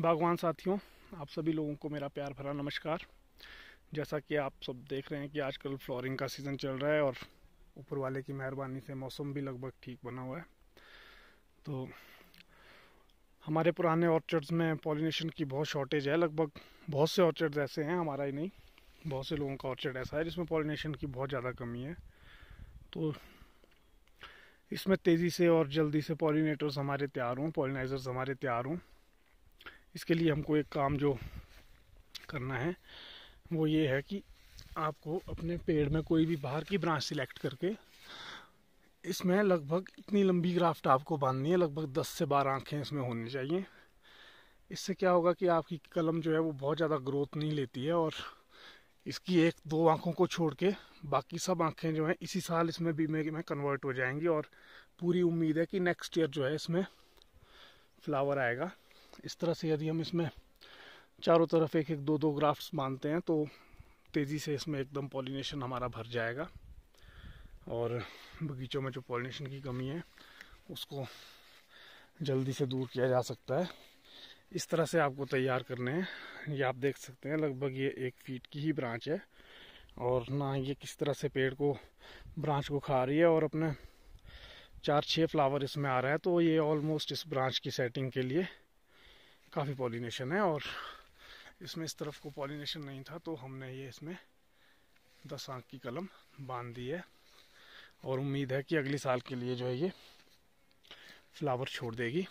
बागवान साथियों आप सभी लोगों को मेरा प्यार भरा नमस्कार जैसा कि आप सब देख रहे हैं कि आजकल फ्लोरिंग का सीज़न चल रहा है और ऊपर वाले की मेहरबानी से मौसम भी लगभग ठीक बना हुआ है तो हमारे पुराने ऑर्चर्ड्स में पॉलिनेशन की बहुत शॉर्टेज है लगभग बहुत से ऑर्चर्ड्स ऐसे हैं हमारा ही नहीं बहुत से लोगों का ऑर्चर्ड ऐसा है जिसमें पॉलिनेशन की बहुत ज़्यादा कमी है तो इसमें तेज़ी से और जल्दी से पॉलिनेटर्स हमारे तैयार हों पॉलिनाइज़र्स हमारे तैयार हों इसके लिए हमको एक काम जो करना है वो ये है कि आपको अपने पेड़ में कोई भी बाहर की ब्रांच सिलेक्ट करके इसमें लगभग इतनी लंबी ग्राफ्ट आपको बांधनी है लगभग 10 से 12 आंखें इसमें होनी चाहिए इससे क्या होगा कि आपकी कलम जो है वो बहुत ज़्यादा ग्रोथ नहीं लेती है और इसकी एक दो आंखों को छोड़ के बाकी सब आंखें जो हैं इसी साल इसमें बीमे में कन्वर्ट हो जाएंगी और पूरी उम्मीद है कि नेक्स्ट ईयर जो है इसमें फ्लावर आएगा इस तरह से यदि हम इसमें चारों तरफ एक एक दो दो ग्राफ्ट बांधते हैं तो तेज़ी से इसमें एकदम पॉलिनेशन हमारा भर जाएगा और बगीचों में जो पॉलिनेशन की कमी है उसको जल्दी से दूर किया जा सकता है इस तरह से आपको तैयार करने हैं ये आप देख सकते हैं लगभग ये एक फीट की ही ब्रांच है और ना ये किस तरह से पेड़ को ब्रांच को खा रही है और अपने चार छः फ्लावर इसमें आ रहा है तो ये ऑलमोस्ट इस ब्रांच की सेटिंग के लिए काफ़ी पॉलिनेशन है और इसमें इस तरफ को पॉलिनेशन नहीं था तो हमने ये इसमें दस आँख की कलम बांध दी है और उम्मीद है कि अगले साल के लिए जो है ये फ्लावर छोड़ देगी